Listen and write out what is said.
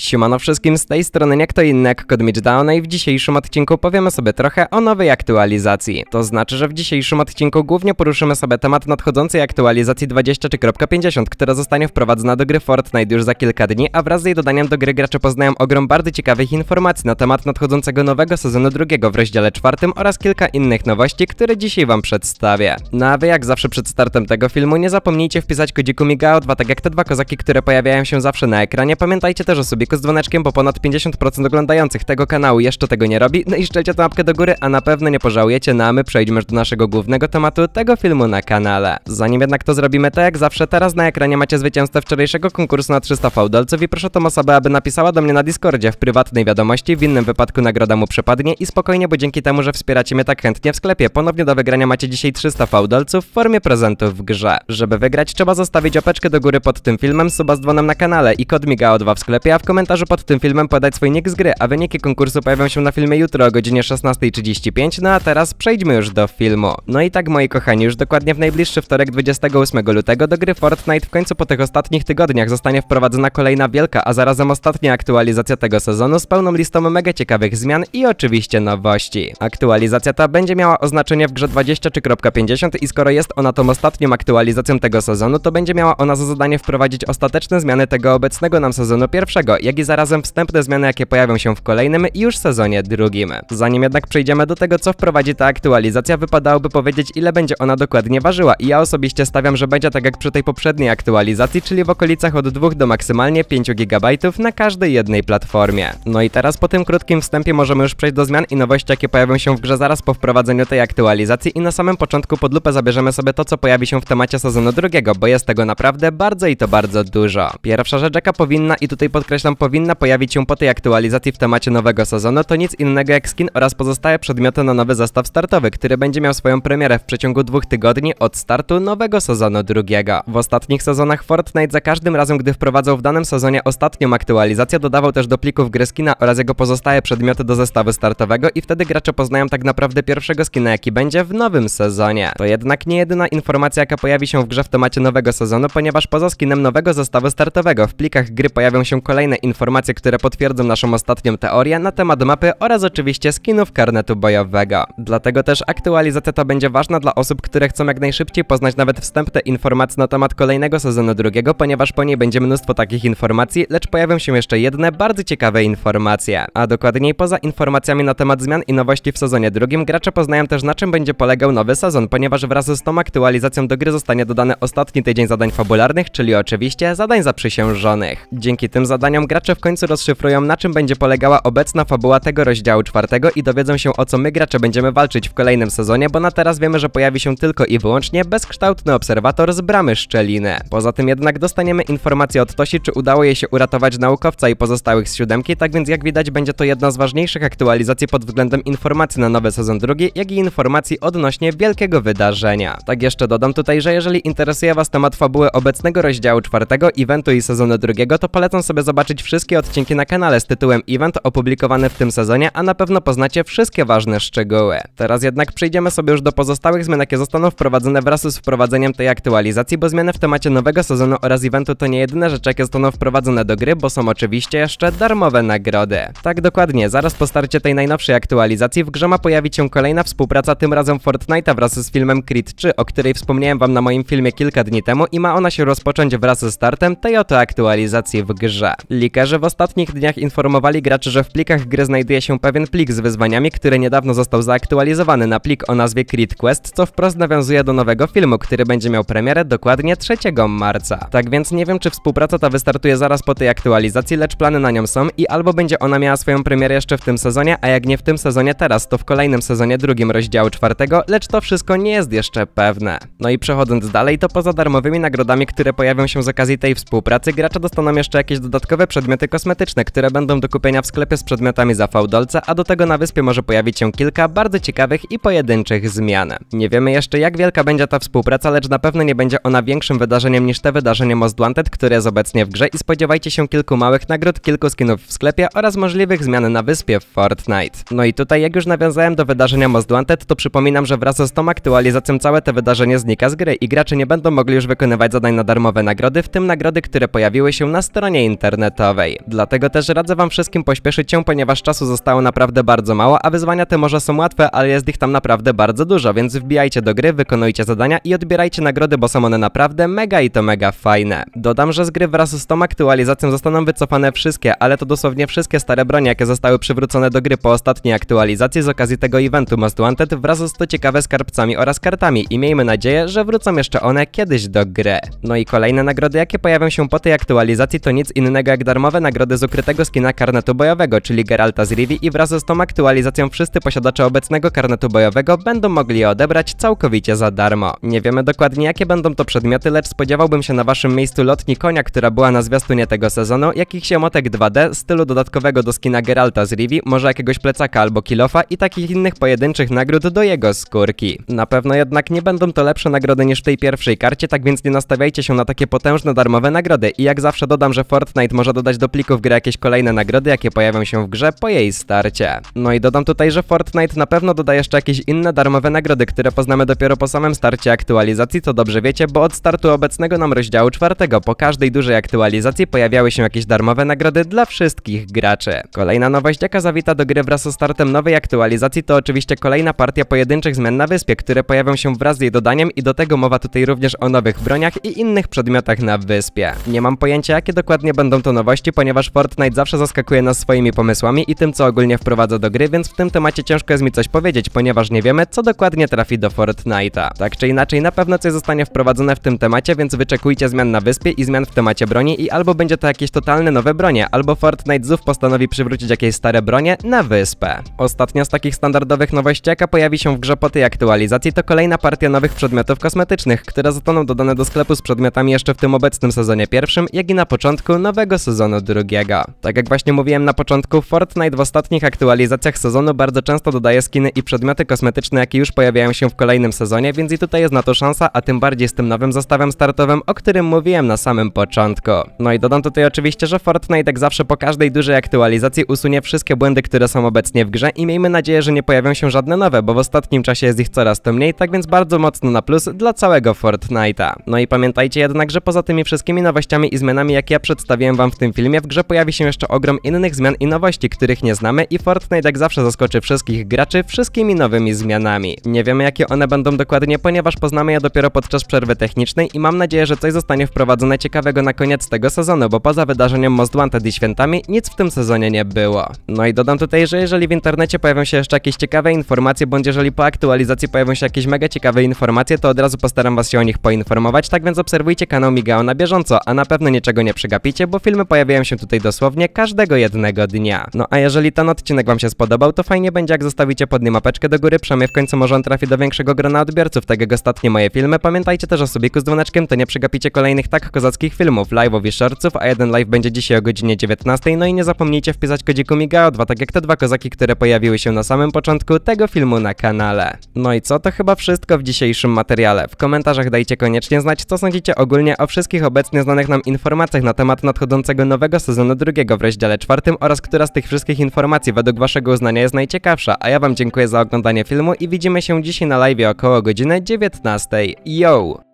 Siemano wszystkim, z tej strony jak to inny jak Code Down i w dzisiejszym odcinku powiemy sobie trochę o nowej aktualizacji. To znaczy, że w dzisiejszym odcinku głównie poruszymy sobie temat nadchodzącej aktualizacji 20.50, która zostanie wprowadzona do gry Fortnite już za kilka dni, a wraz z jej dodaniem do gry gracze poznają ogrom bardzo ciekawych informacji na temat nadchodzącego nowego sezonu drugiego w rozdziale czwartym oraz kilka innych nowości, które dzisiaj wam przedstawię. No a wy jak zawsze przed startem tego filmu nie zapomnijcie wpisać kodziku migao 2 tak jak te dwa kozaki, które pojawiają się zawsze na ekranie. Pamiętajcie też o sobie subiku z dzwoneczkiem, bo ponad 50% oglądających tego kanału jeszcze tego nie robi. No i szczelcie tę łapkę do góry, a na pewno nie pożałujecie, no a my przejdźmy już do naszego głównego tematu tego filmu na kanale. Zanim jednak to zrobimy, to tak jak zawsze teraz na ekranie macie zwycięzcę wczorajszego konkursu na 300 fałdolców i proszę tą osobę, aby napisała do mnie na Discordzie w prywatnej wiadomości, w innym wypadku nagroda mu przepadnie i spokojnie, bo dzięki temu, że wspieracie mnie tak chętnie w sklepie, ponownie do wygrania macie dzisiaj 300 fałdolców w formie prezentów w grze. Żeby wygrać, trzeba zostawić opeczkę do góry pod tym filmem, suba z dzwonem na kanale i kod migao 2 w sklepie, a w komentarzu pod tym filmem podać swój nick z gry, a wyniki konkursu pojawią się na filmie jutro o godzinie 16.35, no a teraz przejdźmy już do filmu. No i tak moi kochani, już dokładnie w najbliższy wtorek 28 lutego do gry Fortnite w końcu po tych ostatnich tygodniach zostanie wprowadzona kolejna wielka, a zarazem ostatnia aktualizacja tego sezonu z pełną listą mega ciekawych zmian i oczywiście nowości. Aktualizacja ta będzie miała oznaczenie w grze 20.50 i skoro jest ona tą ostatnią aktualizacją tego sezonu, to będzie miała ona za zadanie wprowadzić ostateczne zmiany tego obecnego nam sezonu pierwszego jak i zarazem wstępne zmiany, jakie pojawią się w kolejnym już sezonie drugim. Zanim jednak przejdziemy do tego, co wprowadzi ta aktualizacja, wypadałoby powiedzieć, ile będzie ona dokładnie ważyła i ja osobiście stawiam, że będzie tak jak przy tej poprzedniej aktualizacji, czyli w okolicach od 2 do maksymalnie 5 GB na każdej jednej platformie. No i teraz po tym krótkim wstępie możemy już przejść do zmian i nowości, jakie pojawią się w grze zaraz po wprowadzeniu tej aktualizacji i na samym początku pod lupę zabierzemy sobie to, co pojawi się w temacie sezonu drugiego, bo jest tego naprawdę bardzo i to bardzo dużo. Pierwsza rzecz, jaka powinna, i tutaj podkreślam powinna pojawić się po tej aktualizacji w temacie nowego sezonu, to nic innego jak skin oraz pozostałe przedmioty na nowy zestaw startowy, który będzie miał swoją premierę w przeciągu dwóch tygodni od startu nowego sezonu drugiego. W ostatnich sezonach Fortnite za każdym razem, gdy wprowadzał w danym sezonie ostatnią aktualizację, dodawał też do plików gry skina oraz jego pozostałe przedmioty do zestawu startowego i wtedy gracze poznają tak naprawdę pierwszego skina, jaki będzie w nowym sezonie. To jednak nie jedyna informacja, jaka pojawi się w grze w temacie nowego sezonu, ponieważ poza skinem nowego zestawu startowego w plikach gry pojawią się kolejne informacje, które potwierdzą naszą ostatnią teorię na temat mapy oraz oczywiście skinów karnetu bojowego. Dlatego też aktualizacja ta będzie ważna dla osób, które chcą jak najszybciej poznać nawet wstępne informacje na temat kolejnego sezonu drugiego, ponieważ po niej będzie mnóstwo takich informacji, lecz pojawią się jeszcze jedne bardzo ciekawe informacje. A dokładniej poza informacjami na temat zmian i nowości w sezonie drugim, gracze poznają też na czym będzie polegał nowy sezon, ponieważ wraz z tą aktualizacją do gry zostanie dodany ostatni tydzień zadań fabularnych, czyli oczywiście zadań zaprzysiężonych. Dzięki tym zadaniom gracze w końcu rozszyfrują na czym będzie polegała obecna fabuła tego rozdziału czwartego i dowiedzą się o co my gracze będziemy walczyć w kolejnym sezonie, bo na teraz wiemy, że pojawi się tylko i wyłącznie bezkształtny obserwator z bramy szczeliny. Poza tym jednak dostaniemy informację od Tosi, czy udało jej się uratować naukowca i pozostałych z siódemki, tak więc jak widać będzie to jedna z ważniejszych aktualizacji pod względem informacji na nowy sezon drugi, jak i informacji odnośnie wielkiego wydarzenia. Tak jeszcze dodam tutaj, że jeżeli interesuje Was temat fabuły obecnego rozdziału czwartego, eventu i sezonu drugiego, to polecam sobie zobaczyć wszystkie odcinki na kanale z tytułem Event opublikowane w tym sezonie, a na pewno poznacie wszystkie ważne szczegóły. Teraz jednak przejdziemy sobie już do pozostałych zmian, jakie zostaną wprowadzone wraz z wprowadzeniem tej aktualizacji, bo zmiany w temacie nowego sezonu oraz eventu to nie jedyne rzeczy, jakie zostaną wprowadzone do gry, bo są oczywiście jeszcze darmowe nagrody. Tak dokładnie, zaraz po starcie tej najnowszej aktualizacji w grze ma pojawić się kolejna współpraca, tym razem Fortnite'a wraz z filmem Creed 3, o której wspomniałem wam na moim filmie kilka dni temu i ma ona się rozpocząć wraz ze startem tej oto aktualizacji w grze że w ostatnich dniach informowali graczy, że w plikach gry znajduje się pewien plik z wyzwaniami, który niedawno został zaktualizowany na plik o nazwie Creed Quest, co wprost nawiązuje do nowego filmu, który będzie miał premierę dokładnie 3 marca. Tak więc nie wiem, czy współpraca ta wystartuje zaraz po tej aktualizacji, lecz plany na nią są i albo będzie ona miała swoją premierę jeszcze w tym sezonie, a jak nie w tym sezonie teraz, to w kolejnym sezonie drugim rozdziału czwartego, lecz to wszystko nie jest jeszcze pewne. No i przechodząc dalej, to poza darmowymi nagrodami, które pojawią się z okazji tej współpracy, gracze dostaną jeszcze jakieś dodatkowe przedmioty kosmetyczne, które będą do kupienia w sklepie z przedmiotami za fałdolca, a do tego na wyspie może pojawić się kilka bardzo ciekawych i pojedynczych zmian. Nie wiemy jeszcze jak wielka będzie ta współpraca, lecz na pewno nie będzie ona większym wydarzeniem niż te wydarzenie Most Wanted, które jest obecnie w grze i spodziewajcie się kilku małych nagród, kilku skinów w sklepie oraz możliwych zmian na wyspie w Fortnite. No i tutaj jak już nawiązałem do wydarzenia Most Wanted, to przypominam, że wraz z tą aktualizacją całe te wydarzenie znika z gry i gracze nie będą mogli już wykonywać zadań na darmowe nagrody, w tym nagrody, które pojawiły się na stronie internetowej. Dlatego też radzę wam wszystkim pośpieszyć się, ponieważ czasu zostało naprawdę bardzo mało, a wyzwania te może są łatwe, ale jest ich tam naprawdę bardzo dużo, więc wbijajcie do gry, wykonujcie zadania i odbierajcie nagrody, bo są one naprawdę mega i to mega fajne. Dodam, że z gry wraz z tą aktualizacją zostaną wycofane wszystkie, ale to dosłownie wszystkie stare bronie, jakie zostały przywrócone do gry po ostatniej aktualizacji z okazji tego eventu Most Wanted wraz z to ciekawe skarbcami oraz kartami i miejmy nadzieję, że wrócą jeszcze one kiedyś do gry. No i kolejne nagrody, jakie pojawią się po tej aktualizacji to nic innego jak darmowe nagrody z ukrytego skina karnetu bojowego, czyli Geralta z Rivi i wraz z tą aktualizacją wszyscy posiadacze obecnego karnetu bojowego będą mogli je odebrać całkowicie za darmo. Nie wiemy dokładnie jakie będą to przedmioty, lecz spodziewałbym się na waszym miejscu lotni konia, która była na zwiastunie tego sezonu, jakichś emotek 2D, stylu dodatkowego do skina Geralta z Rivi, może jakiegoś plecaka albo kilofa i takich innych pojedynczych nagród do jego skórki. Na pewno jednak nie będą to lepsze nagrody niż w tej pierwszej karcie, tak więc nie nastawiajcie się na takie potężne darmowe nagrody i jak zawsze dodam, że Fortnite może do dodać do plików gry jakieś kolejne nagrody, jakie pojawią się w grze po jej starcie. No i dodam tutaj, że Fortnite na pewno doda jeszcze jakieś inne darmowe nagrody, które poznamy dopiero po samym starcie aktualizacji, co dobrze wiecie, bo od startu obecnego nam rozdziału czwartego po każdej dużej aktualizacji pojawiały się jakieś darmowe nagrody dla wszystkich graczy. Kolejna nowość, jaka zawita do gry wraz z startem nowej aktualizacji, to oczywiście kolejna partia pojedynczych zmian na wyspie, które pojawią się wraz z jej dodaniem i do tego mowa tutaj również o nowych broniach i innych przedmiotach na wyspie. Nie mam pojęcia, jakie dokładnie będą to nowości, ciekawości, ponieważ Fortnite zawsze zaskakuje nas swoimi pomysłami i tym, co ogólnie wprowadza do gry, więc w tym temacie ciężko jest mi coś powiedzieć, ponieważ nie wiemy, co dokładnie trafi do Fortnite'a. Tak czy inaczej, na pewno coś zostanie wprowadzone w tym temacie, więc wyczekujcie zmian na wyspie i zmian w temacie broni i albo będzie to jakieś totalne nowe bronie, albo Fortnite znów postanowi przywrócić jakieś stare bronie na wyspę. Ostatnia z takich standardowych nowości, jaka pojawi się w grze po tej aktualizacji, to kolejna partia nowych przedmiotów kosmetycznych, które zostaną dodane do sklepu z przedmiotami jeszcze w tym obecnym sezonie pierwszym, jak i na początku nowego sezonu sezonu drugiego. Tak jak właśnie mówiłem na początku, Fortnite w ostatnich aktualizacjach sezonu bardzo często dodaje skiny i przedmioty kosmetyczne, jakie już pojawiają się w kolejnym sezonie, więc i tutaj jest na to szansa, a tym bardziej z tym nowym zestawem startowym, o którym mówiłem na samym początku. No i dodam tutaj oczywiście, że Fortnite jak zawsze po każdej dużej aktualizacji usunie wszystkie błędy, które są obecnie w grze i miejmy nadzieję, że nie pojawią się żadne nowe, bo w ostatnim czasie jest ich coraz to mniej, tak więc bardzo mocno na plus dla całego Fortnite'a. No i pamiętajcie jednak, że poza tymi wszystkimi nowościami i zmianami, jakie ja przedstawiłem wam w tym tym filmie w grze pojawi się jeszcze ogrom innych zmian i nowości, których nie znamy i Fortnite jak zawsze zaskoczy wszystkich graczy wszystkimi nowymi zmianami. Nie wiemy jakie one będą dokładnie, ponieważ poznamy je dopiero podczas przerwy technicznej i mam nadzieję, że coś zostanie wprowadzone ciekawego na koniec tego sezonu, bo poza wydarzeniem Most Wanted i świętami nic w tym sezonie nie było. No i dodam tutaj, że jeżeli w internecie pojawią się jeszcze jakieś ciekawe informacje, bądź jeżeli po aktualizacji pojawią się jakieś mega ciekawe informacje, to od razu postaram was się o nich poinformować, tak więc obserwujcie kanał Migao na bieżąco, a na pewno niczego nie przegapicie, bo filmy pojawią pojawiają się tutaj dosłownie każdego jednego dnia. No a jeżeli ten odcinek wam się spodobał, to fajnie będzie jak zostawicie pod nim apeczkę do góry, przynajmniej w końcu może on trafi do większego grona odbiorców, tak jak ostatnie moje filmy. Pamiętajcie też o subiku z dzwoneczkiem, to nie przegapicie kolejnych tak kozackich filmów, live'ów i shortców, a jeden live będzie dzisiaj o godzinie 19, no i nie zapomnijcie wpisać kodziku Migao2, tak jak te dwa kozaki, które pojawiły się na samym początku tego filmu na kanale. No i co, to chyba wszystko w dzisiejszym materiale. W komentarzach dajcie koniecznie znać, co sądzicie ogólnie o wszystkich obecnie znanych nam informacjach na temat nadchodzącego tego nowego sezonu drugiego w rozdziale czwartym oraz która z tych wszystkich informacji według waszego uznania jest najciekawsza, a ja wam dziękuję za oglądanie filmu i widzimy się dzisiaj na live około godziny 19. Yo!